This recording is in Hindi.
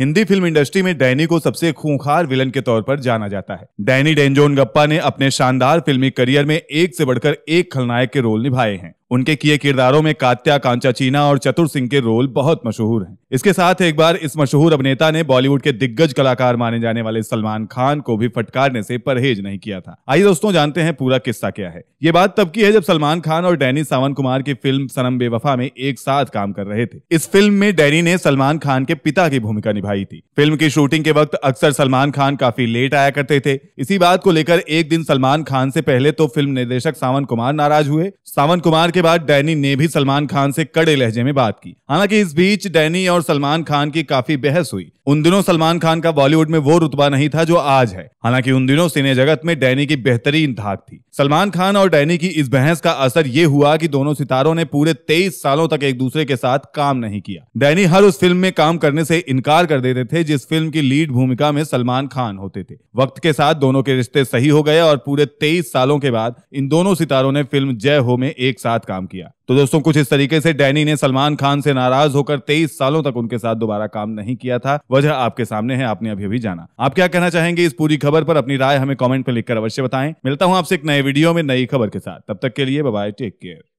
हिंदी फिल्म इंडस्ट्री में डैनी को सबसे खूंखार विलन के तौर पर जाना जाता है डैनी डेंजोन गप्पा ने अपने शानदार फिल्मी करियर में एक से बढ़कर एक खलनायक के रोल निभाए हैं उनके किए किरदारों में कात्या कांचा चीना और चतुर सिंह के रोल बहुत मशहूर हैं इसके साथ एक बार इस मशहूर अभिनेता ने बॉलीवुड के दिग्गज कलाकार माने जाने वाले सलमान खान को भी फटकारने से परहेज नहीं किया था आइए दोस्तों जानते हैं पूरा किस्सा क्या है ये बात तब की है जब सलमान खान और डैनी सावन कुमार की फिल्म सनम बेवफा में एक साथ काम कर रहे थे इस फिल्म में डैनी ने सलमान खान के पिता की भूमिका निभाई थी फिल्म की शूटिंग के वक्त अक्सर सलमान खान काफी लेट आया करते थे इसी बात को लेकर एक दिन सलमान खान से पहले तो फिल्म निर्देशक सावन कुमार नाराज हुए सावन कुमार के बाद डैनी ने भी सलमान खान से कड़े लहजे में बात की हालांकि इस बीच डैनी और सलमान खान की काफी बहस हुई उन दिनों सलमान खान का बॉलीवुड में वो रुतबा नहीं था जो आज है हालांकि उन दिनों सिने जगत में डैनी की बेहतरीन धाक थी सलमान खान और डैनी की इस बहस का असर ये हुआ कि दोनों सितारों ने पूरे तेईस सालों तक एक दूसरे के साथ काम नहीं किया डैनी हर उस फिल्म में काम करने से इनकार कर देते थे जिस फिल्म की लीड भूमिका में सलमान खान होते थे वक्त के साथ दोनों के रिश्ते सही हो गए और पूरे तेईस सालों के बाद इन दोनों सितारों ने फिल्म जय हो में एक साथ काम किया तो दोस्तों कुछ इस तरीके से डैनी ने सलमान खान से नाराज होकर तेईस सालों तक उनके साथ दोबारा काम नहीं किया था वजह आपके सामने है आपने अभी अभी जाना आप क्या कहना चाहेंगे इस पूरी खबर पर अपनी राय हमें कॉमेंट पर लिखकर अवश्य बताएं मिलता हूं आपसे एक नए वीडियो में नई खबर के साथ तब तक के लिए बाय टेक केयर